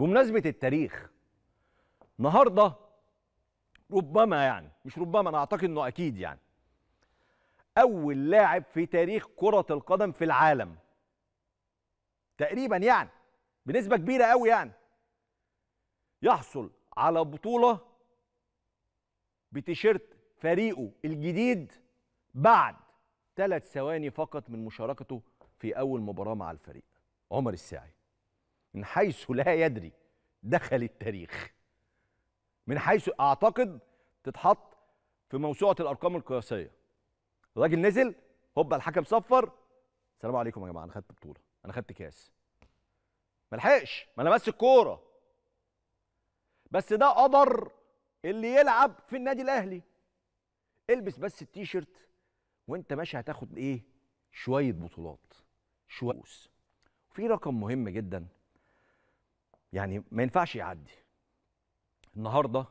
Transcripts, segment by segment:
بمناسبة التاريخ النهارده ربما يعني مش ربما انا اعتقد انه اكيد يعني اول لاعب في تاريخ كرة القدم في العالم تقريبا يعني بنسبة كبيرة قوي يعني يحصل على بطولة بتيشيرت فريقه الجديد بعد ثلاث ثواني فقط من مشاركته في اول مباراة مع الفريق عمر الساعي من حيث لا يدري دخل التاريخ من حيث اعتقد تتحط في موسوعه الارقام القياسيه الراجل نزل هوبا الحكم صفر السلام عليكم يا جماعه انا خدت بطوله انا خدت كاس ما لحقش ما لمس الكوره بس ده قدر اللي يلعب في النادي الاهلي البس بس التيشيرت وانت ماشي هتاخد ايه شويه بطولات شويه في رقم مهم جدا يعني ما ينفعش يعدي النهارده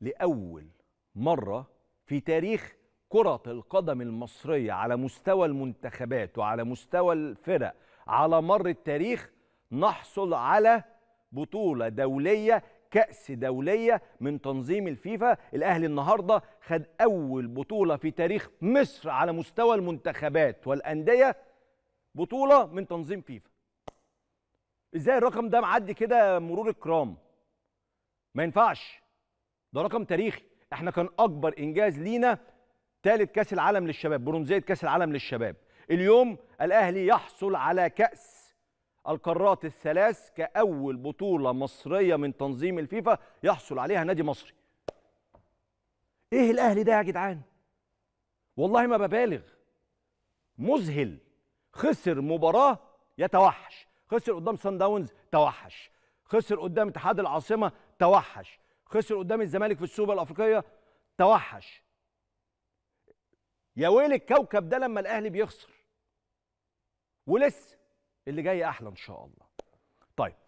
لاول مره في تاريخ كره القدم المصريه على مستوى المنتخبات وعلى مستوى الفرق على مر التاريخ نحصل على بطوله دوليه كأس دولية من تنظيم الفيفا الأهلي النهاردة خد أول بطولة في تاريخ مصر على مستوى المنتخبات والأندية بطولة من تنظيم فيفا ازاي الرقم ده معدي كده مرور الكرام ما ينفعش ده رقم تاريخي احنا كان اكبر انجاز لينا ثالث كاس العالم للشباب برونزيه كاس العالم للشباب اليوم الاهلي يحصل على كاس القارات الثلاث كاول بطوله مصريه من تنظيم الفيفا يحصل عليها نادي مصري ايه الاهلي ده يا جدعان والله ما ببالغ مذهل خسر مباراه يتوحش خسر قدام سان داونز توحش خسر قدام اتحاد العاصمه توحش خسر قدام الزمالك في السوبر الافريقيه توحش يا ويل الكوكب ده لما الاهلي بيخسر ولسه اللي جاي احلى ان شاء الله طيب